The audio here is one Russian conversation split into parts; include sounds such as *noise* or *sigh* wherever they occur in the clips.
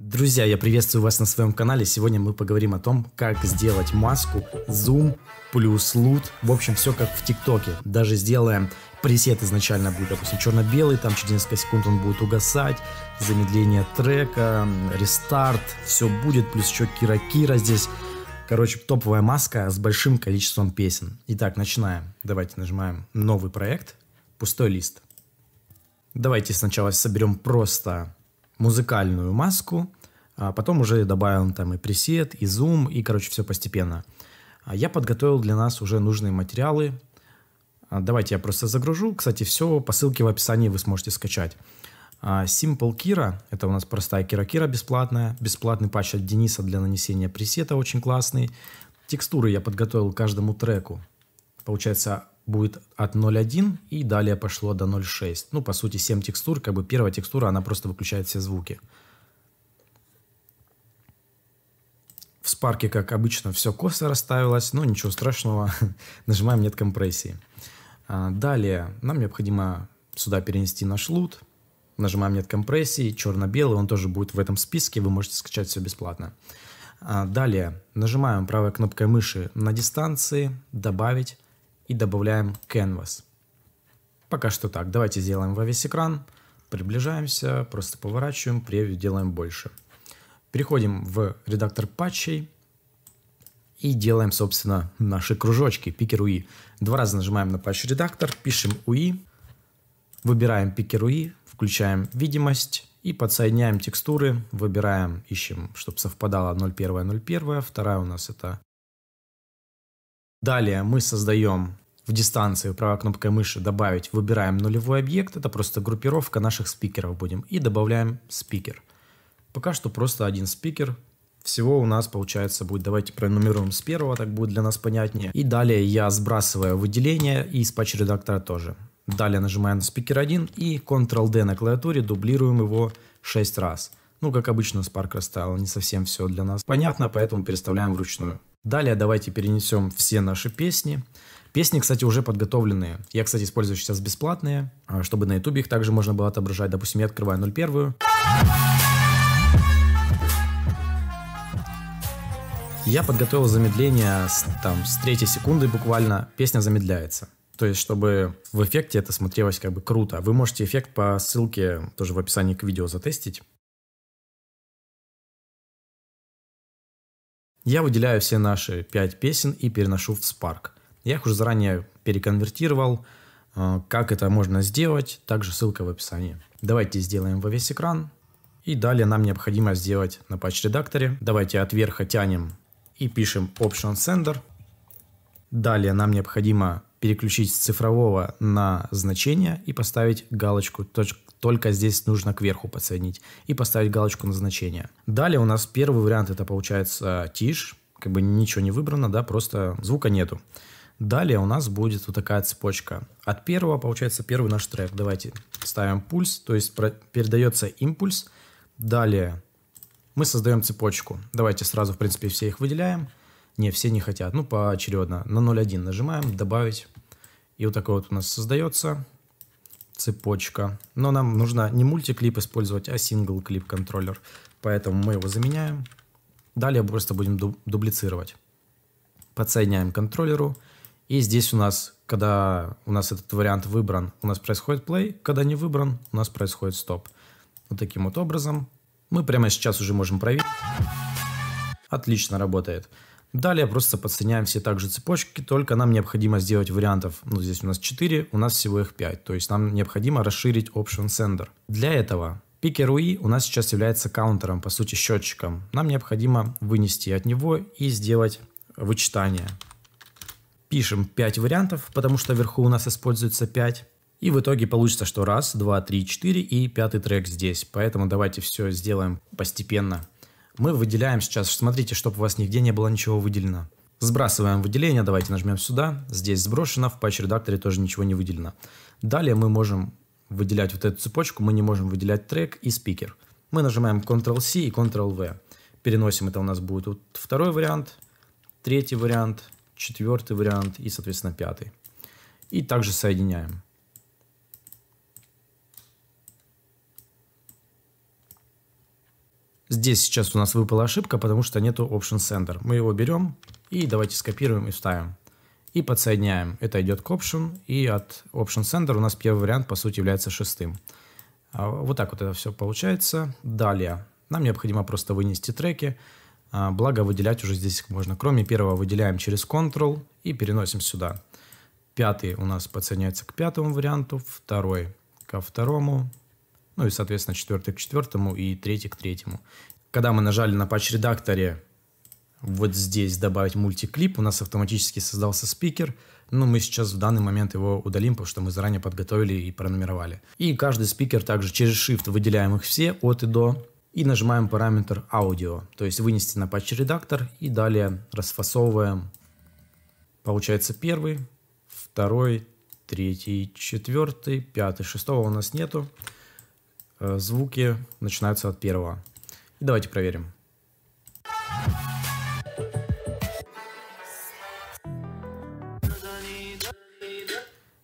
Друзья, я приветствую вас на своем канале. Сегодня мы поговорим о том, как сделать маску, зум плюс лут. В общем, все как в ТикТоке. Даже сделаем пресет изначально будет, допустим, черно-белый, там через несколько секунд он будет угасать, замедление трека, рестарт, все будет, плюс еще кира-кира здесь. Короче, топовая маска с большим количеством песен. Итак, начинаем. Давайте нажимаем новый проект, пустой лист. Давайте сначала соберем просто музыкальную маску, а потом уже добавил там и пресет, и зум, и, короче, все постепенно. А я подготовил для нас уже нужные материалы. А, давайте я просто загружу. Кстати, все по ссылке в описании вы сможете скачать. А, Simple Kira, это у нас простая Kira Kira бесплатная, бесплатный патч от Дениса для нанесения пресета очень классный. Текстуры я подготовил каждому треку. Получается, будет от 0.1 и далее пошло до 0.6. Ну, по сути, 7 текстур, как бы первая текстура, она просто выключает все звуки. В спарке, как обычно, все косо расставилось, но ничего страшного. *laughs* Нажимаем «Нет компрессии». А, далее нам необходимо сюда перенести наш лут. Нажимаем «Нет компрессии», черно-белый, он тоже будет в этом списке, вы можете скачать все бесплатно. А, далее нажимаем правой кнопкой мыши на дистанции «Добавить» и добавляем canvas. Пока что так. Давайте сделаем во весь экран. Приближаемся, просто поворачиваем, превью делаем больше. Переходим в редактор патчей и делаем, собственно, наши кружочки, пикер UI. Два раза нажимаем на патч редактор, пишем UI, выбираем пикер UI, включаем видимость и подсоединяем текстуры, выбираем, ищем, чтобы совпадало 0.1, 0.1, вторая у нас это. Далее мы создаем в дистанции правой кнопкой мыши добавить, выбираем нулевой объект, это просто группировка наших спикеров будем, и добавляем спикер. Пока что просто один спикер, всего у нас получается будет, давайте пронумеруем с первого, так будет для нас понятнее. И далее я сбрасываю выделение и из патч редактора тоже. Далее нажимаем на спикер 1 и Ctrl-D на клавиатуре дублируем его 6 раз. Ну, как обычно, Spark расставил, не совсем все для нас понятно, поэтому переставляем вручную. Далее давайте перенесем все наши песни. Песни, кстати, уже подготовленные. Я, кстати, использую сейчас бесплатные, а, чтобы на ютубе их также можно было отображать. Допустим, я открываю 01. Я подготовил замедление с, там, с третьей секунды буквально. Песня замедляется. То есть, чтобы в эффекте это смотрелось как бы круто. Вы можете эффект по ссылке тоже в описании к видео затестить. Я выделяю все наши 5 песен и переношу в Spark. Я их уже заранее переконвертировал. А, как это можно сделать, также ссылка в описании. Давайте сделаем во весь экран. И далее нам необходимо сделать на патч-редакторе. Давайте от верха тянем и пишем Option Sender. Далее нам необходимо переключить с цифрового на значение и поставить галочку только здесь нужно кверху подсоединить и поставить галочку на значение. Далее у нас первый вариант это получается тиш, как бы ничего не выбрано, да, просто звука нету. Далее у нас будет вот такая цепочка. От первого, получается, первый наш трек. Давайте ставим пульс, то есть передается импульс. Далее мы создаем цепочку. Давайте сразу, в принципе, все их выделяем. Не, все не хотят. Ну, поочередно. На 0.1 нажимаем, добавить. И вот такой вот у нас создается цепочка. Но нам нужно не мультиклип использовать, а сингл-клип контроллер. Поэтому мы его заменяем. Далее просто будем дублицировать. Подсоединяем к контроллеру. контроллеру и здесь у нас, когда у нас этот вариант выбран, у нас происходит play, когда не выбран, у нас происходит стоп. Вот таким вот образом. Мы прямо сейчас уже можем проверить. Отлично работает. Далее просто подсоединяем все также цепочки, только нам необходимо сделать вариантов, ну здесь у нас 4, у нас всего их 5, то есть нам необходимо расширить Option Sender. Для этого Пикер UI у нас сейчас является каунтером, по сути счетчиком. Нам необходимо вынести от него и сделать вычитание пишем 5 вариантов, потому что вверху у нас используется 5. И в итоге получится, что раз, два, три, четыре и пятый трек здесь. Поэтому давайте все сделаем постепенно. Мы выделяем сейчас, смотрите, чтобы у вас нигде не было ничего выделено. Сбрасываем выделение, давайте нажмем сюда. Здесь сброшено, в патч-редакторе тоже ничего не выделено. Далее мы можем выделять вот эту цепочку, мы не можем выделять трек и спикер. Мы нажимаем Ctrl-C и Ctrl-V. Переносим, это у нас будет вот второй вариант, третий вариант – четвертый вариант и, соответственно, пятый. И также соединяем. Здесь сейчас у нас выпала ошибка, потому что нету Option sender Мы его берем и давайте скопируем и вставим. И подсоединяем. Это идет к Option. И от Option sender у нас первый вариант, по сути, является шестым. А, вот так вот это все получается. Далее. Нам необходимо просто вынести треки. А, благо выделять уже здесь можно. Кроме первого выделяем через Ctrl и переносим сюда. Пятый у нас подсоединяется к пятому варианту, второй ко второму, ну и, соответственно, четвертый к четвертому и третий к третьему. Когда мы нажали на патч-редакторе вот здесь добавить мультиклип, у нас автоматически создался спикер, но ну, мы сейчас в данный момент его удалим, потому что мы заранее подготовили и пронумеровали. И каждый спикер также через Shift выделяем их все от и до, и нажимаем параметр аудио, то есть вынести на патч редактор и далее расфасовываем. Получается первый, второй, третий, четвертый, пятый, шестого у нас нету. Э, звуки начинаются от первого. И давайте проверим.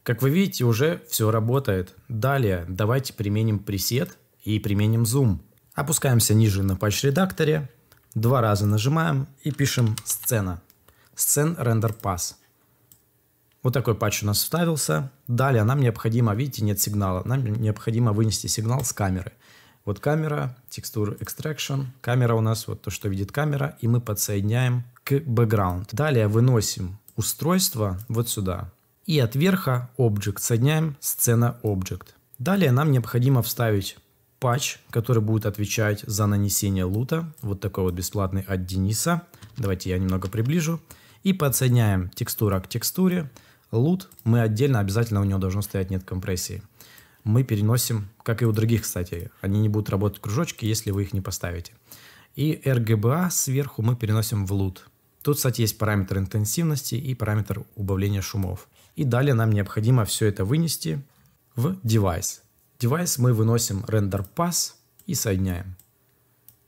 Как вы видите, уже все работает. Далее давайте применим пресет и применим зум. Опускаемся ниже на патч-редакторе, два раза нажимаем и пишем «Сцена». «Сцен рендер пас». Вот такой патч у нас вставился. Далее нам необходимо, видите, нет сигнала, нам необходимо вынести сигнал с камеры. Вот камера, текстур extraction, камера у нас, вот то, что видит камера, и мы подсоединяем к background. Далее выносим устройство вот сюда. И от верха object соединяем сцена object. Далее нам необходимо вставить патч, который будет отвечать за нанесение лута. Вот такой вот бесплатный от Дениса. Давайте я немного приближу. И подсоединяем текстура к текстуре. Лут мы отдельно, обязательно у него должно стоять нет компрессии. Мы переносим, как и у других, кстати. Они не будут работать кружочки, если вы их не поставите. И RGBA сверху мы переносим в лут. Тут, кстати, есть параметр интенсивности и параметр убавления шумов. И далее нам необходимо все это вынести в девайс девайс мы выносим рендер пас и соединяем.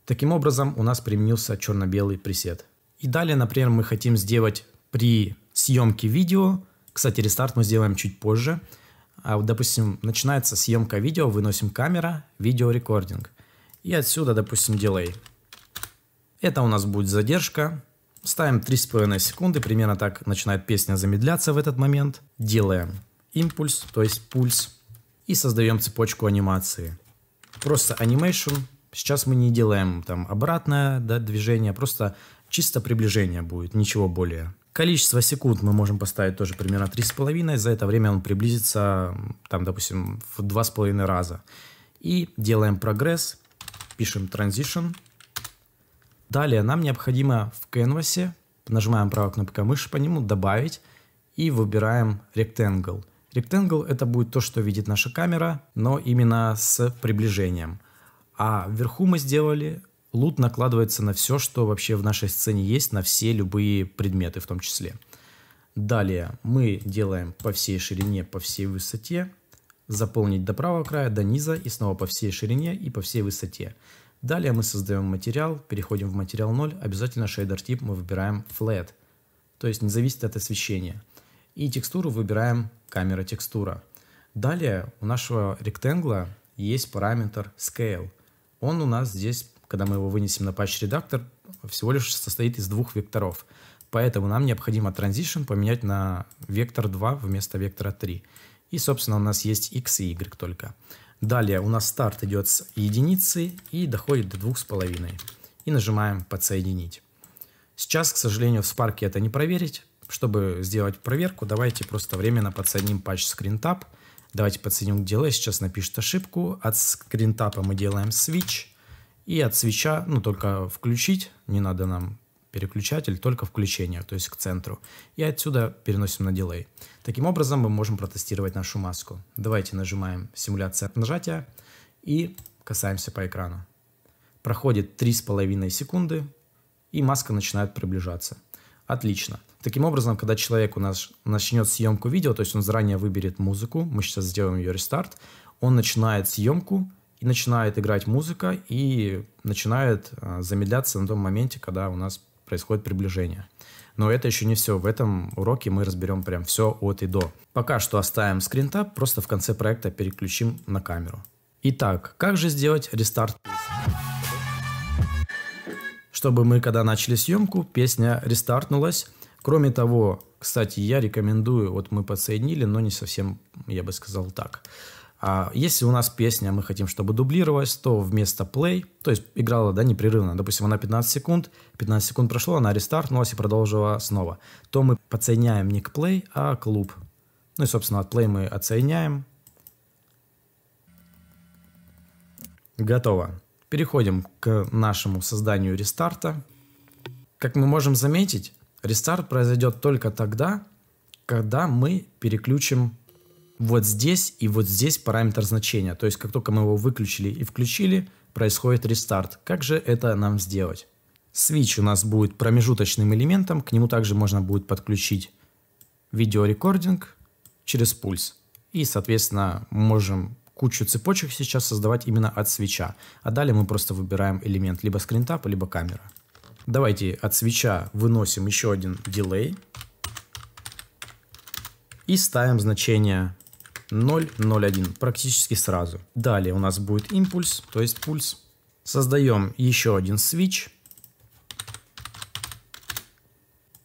Таким образом у нас применился черно-белый пресет. И далее, например, мы хотим сделать при съемке видео, кстати, рестарт мы сделаем чуть позже, а вот, допустим, начинается съемка видео, выносим камера, видео рекординг. И отсюда, допустим, дилей. Это у нас будет задержка. Ставим 3,5 секунды, примерно так начинает песня замедляться в этот момент. Делаем импульс, то есть пульс и создаем цепочку анимации. Просто animation. Сейчас мы не делаем там обратное да, движение, просто чисто приближение будет, ничего более. Количество секунд мы можем поставить тоже примерно 3,5. За это время он приблизится, там, допустим, в 2,5 раза. И делаем прогресс, пишем transition. Далее нам необходимо в canvas, нажимаем правой кнопкой мыши по нему, добавить и выбираем rectangle – Rectangle это будет то, что видит наша камера, но именно с приближением. А вверху мы сделали лут накладывается на все, что вообще в нашей сцене есть, на все любые предметы в том числе. Далее мы делаем по всей ширине, по всей высоте, заполнить до правого края, до низа и снова по всей ширине и по всей высоте. Далее мы создаем материал, переходим в материал 0, обязательно шейдер тип мы выбираем flat, то есть не зависит от освещения. И текстуру выбираем камера текстура. Далее у нашего ректангла есть параметр scale. Он у нас здесь, когда мы его вынесем на patch редактор, всего лишь состоит из двух векторов. Поэтому нам необходимо transition поменять на вектор 2 вместо вектора 3. И, собственно, у нас есть x и y только. Далее у нас старт идет с единицы и доходит до двух с половиной. И нажимаем «Подсоединить». Сейчас, к сожалению, в Spark это не проверить, чтобы сделать проверку, давайте просто временно подсоединим патч скринтап. Давайте подсоединим к DLL, сейчас напишет ошибку. От скринтапа мы делаем switch. И от свеча, ну только включить, не надо нам переключатель, только включение, то есть к центру. И отсюда переносим на дилей. Таким образом мы можем протестировать нашу маску. Давайте нажимаем симуляция нажатия и касаемся по экрану. Проходит 3,5 секунды и маска начинает приближаться. Отлично. Таким образом, когда человек у нас начнет съемку видео, то есть он заранее выберет музыку, мы сейчас сделаем ее рестарт, он начинает съемку, и начинает играть музыка, и начинает э, замедляться на том моменте, когда у нас происходит приближение. Но это еще не все. В этом уроке мы разберем прям все от и до. Пока что оставим скринтап, просто в конце проекта переключим на камеру. Итак, как же сделать рестарт? Чтобы мы, когда начали съемку, песня рестартнулась, Кроме того, кстати, я рекомендую, вот мы подсоединили, но не совсем, я бы сказал так. А если у нас песня, мы хотим, чтобы дублировалась, то вместо play, то есть играла да, непрерывно, допустим, она 15 секунд, 15 секунд прошло, она рестартнулась и продолжила снова, то мы подсоединяем не к play, а к loop. Ну и, собственно, от play мы отсоединяем. Готово. Переходим к нашему созданию рестарта. Как мы можем заметить, Рестарт произойдет только тогда, когда мы переключим вот здесь и вот здесь параметр значения. То есть как только мы его выключили и включили, происходит рестарт. Как же это нам сделать? Switch у нас будет промежуточным элементом, к нему также можно будет подключить видеорекординг через пульс. И, соответственно, можем кучу цепочек сейчас создавать именно от свеча. А далее мы просто выбираем элемент либо скринтап, либо камера. Давайте от свеча выносим еще один дилей. И ставим значение 0,01 практически сразу. Далее у нас будет импульс, то есть пульс. Создаем еще один свич.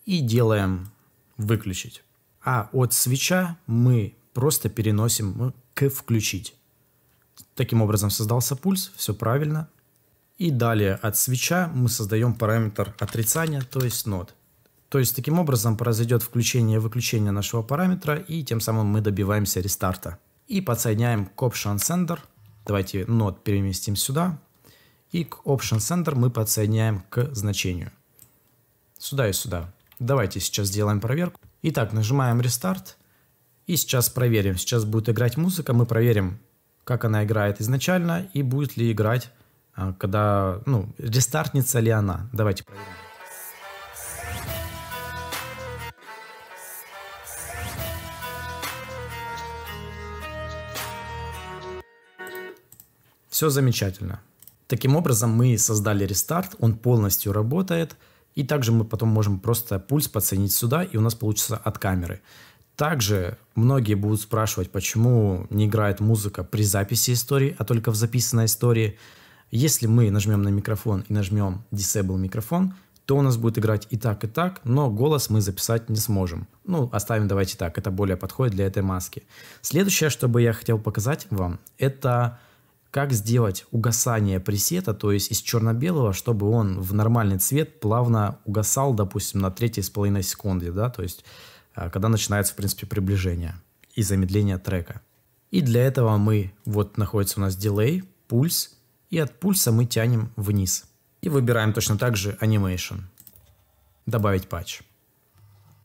И делаем выключить. А от свеча мы просто переносим к включить. Таким образом создался пульс, все правильно. И далее от свеча мы создаем параметр отрицания, то есть нод. То есть таким образом произойдет включение и выключение нашего параметра, и тем самым мы добиваемся рестарта. И подсоединяем к Option Sender. Давайте нод переместим сюда. И к Option Sender мы подсоединяем к значению. Сюда и сюда. Давайте сейчас сделаем проверку. Итак, нажимаем рестарт. И сейчас проверим. Сейчас будет играть музыка. Мы проверим, как она играет изначально и будет ли играть а, когда, ну, рестартнется ли она. Давайте проверим. Все замечательно. Таким образом мы создали рестарт, он полностью работает. И также мы потом можем просто пульс подсоединить сюда, и у нас получится от камеры. Также многие будут спрашивать, почему не играет музыка при записи истории, а только в записанной истории – если мы нажмем на микрофон и нажмем Disable микрофон, то у нас будет играть и так, и так, но голос мы записать не сможем. Ну, оставим давайте так, это более подходит для этой маски. Следующее, что бы я хотел показать вам, это как сделать угасание пресета, то есть из черно-белого, чтобы он в нормальный цвет плавно угасал, допустим, на 3,5 секунды, да, то есть э, когда начинается, в принципе, приближение и замедление трека. И для этого мы, вот находится у нас дилей, пульс, и от пульса мы тянем вниз. И выбираем точно так же Animation. Добавить патч.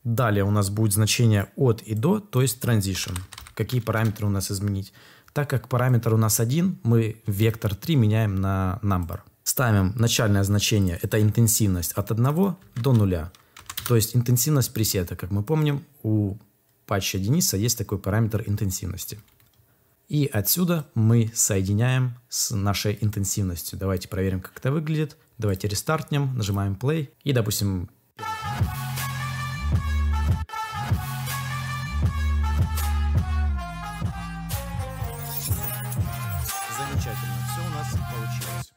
Далее у нас будет значение от и до, то есть Transition. Какие параметры у нас изменить. Так как параметр у нас один, мы вектор 3 меняем на number. Ставим начальное значение, это интенсивность от 1 до 0. То есть интенсивность пресета, как мы помним, у патча Дениса есть такой параметр интенсивности. И отсюда мы соединяем с нашей интенсивностью. Давайте проверим, как это выглядит. Давайте рестартнем, нажимаем play и, допустим... Замечательно, все у нас получилось.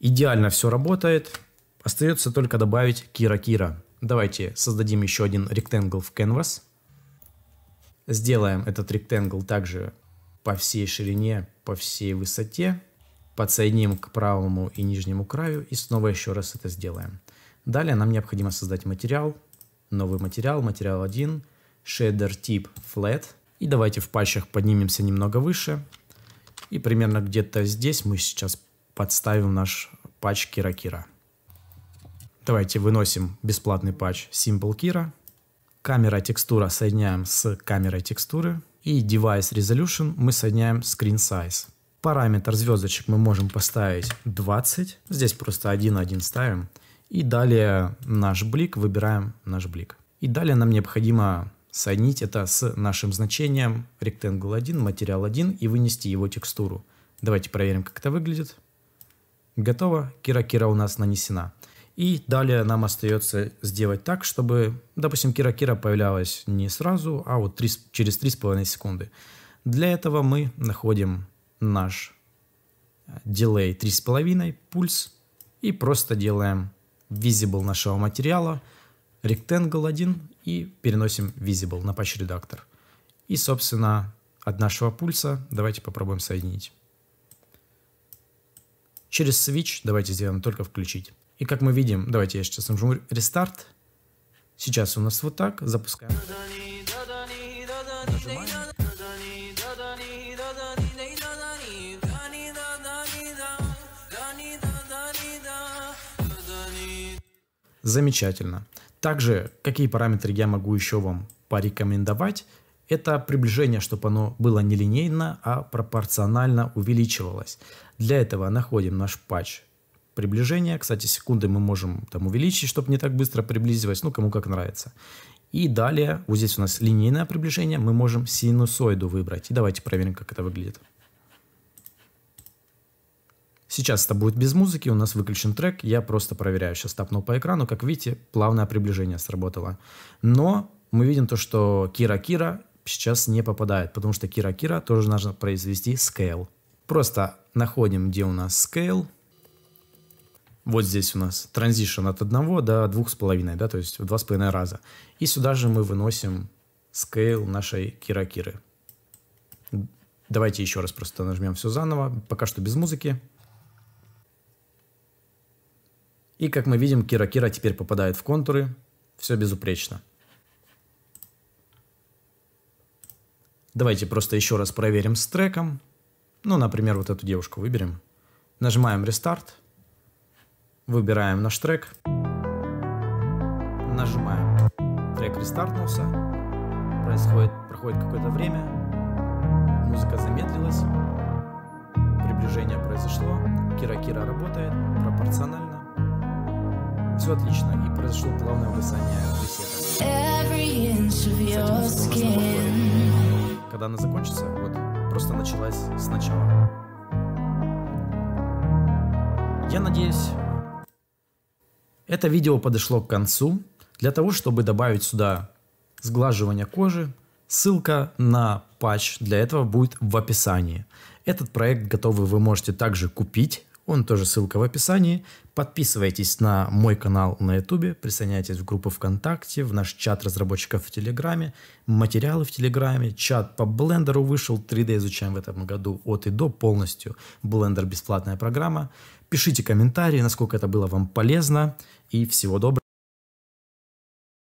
Идеально все работает. Остается только добавить Кира-Кира. Давайте создадим еще один rectangle в Canvas. Сделаем этот rectangle также по всей ширине, по всей высоте. Подсоединим к правому и нижнему краю и снова еще раз это сделаем. Далее нам необходимо создать материал, новый материал, материал 1, шейдер тип flat. И давайте в пальчах поднимемся немного выше. И примерно где-то здесь мы сейчас подставим наш патч Кира-Кира. Давайте выносим бесплатный патч Simple Kira. Камера текстура соединяем с камерой текстуры и Device Resolution мы соединяем Screen Size. Параметр звездочек мы можем поставить 20. Здесь просто 1-1 ставим. И далее наш блик, выбираем наш блик. И далее нам необходимо соединить это с нашим значением Rectangle 1, материал 1 и вынести его текстуру. Давайте проверим, как это выглядит. Готово, кира-кира у нас нанесена. И далее нам остается сделать так, чтобы, допустим, Кира-Кира появлялась не сразу, а вот 3, через 3,5 секунды. Для этого мы находим наш э, дилей 3,5, пульс, и просто делаем visible нашего материала, rectangle 1 и переносим visible на patch редактор. И, собственно, от нашего пульса давайте попробуем соединить. Через switch давайте сделаем только включить. И как мы видим, давайте я сейчас нажму рестарт. Сейчас у нас вот так, запускаем. Замечательно. Также, какие параметры я могу еще вам порекомендовать, это приближение, чтобы оно было не линейно, а пропорционально увеличивалось. Для этого находим наш патч приближение. Кстати, секунды мы можем там увеличить, чтобы не так быстро приблизилось, ну, кому как нравится. И далее, вот здесь у нас линейное приближение, мы можем синусоиду выбрать. И давайте проверим, как это выглядит. Сейчас это будет без музыки, у нас выключен трек, я просто проверяю. Сейчас тапнул по экрану, как видите, плавное приближение сработало. Но мы видим то, что Кира-Кира сейчас не попадает, потому что Кира-Кира тоже нужно произвести scale. Просто находим, где у нас scale, вот здесь у нас транзишн от 1 до двух с половиной, да, то есть в половиной раза. И сюда же мы выносим scale нашей кира-киры. Давайте еще раз просто нажмем все заново, пока что без музыки. И как мы видим, кира-кира теперь попадает в контуры, все безупречно. Давайте просто еще раз проверим с треком. Ну, например, вот эту девушку выберем. Нажимаем рестарт. Выбираем наш трек. Нажимаем. Трек рестартнулся. Происходит, проходит какое-то время. Музыка замедлилась. Приближение произошло. Кира-кира работает пропорционально. Все отлично. И произошло плавное угасание пресета. Когда она закончится, вот, просто началась сначала. Я надеюсь, это видео подошло к концу. Для того, чтобы добавить сюда сглаживание кожи, ссылка на патч для этого будет в описании. Этот проект готовый вы можете также купить он тоже ссылка в описании. Подписывайтесь на мой канал на YouTube, присоединяйтесь в группу ВКонтакте, в наш чат разработчиков в Телеграме, материалы в Телеграме, чат по Блендеру вышел, 3D изучаем в этом году от и до полностью. Blender бесплатная программа. Пишите комментарии, насколько это было вам полезно и всего доброго.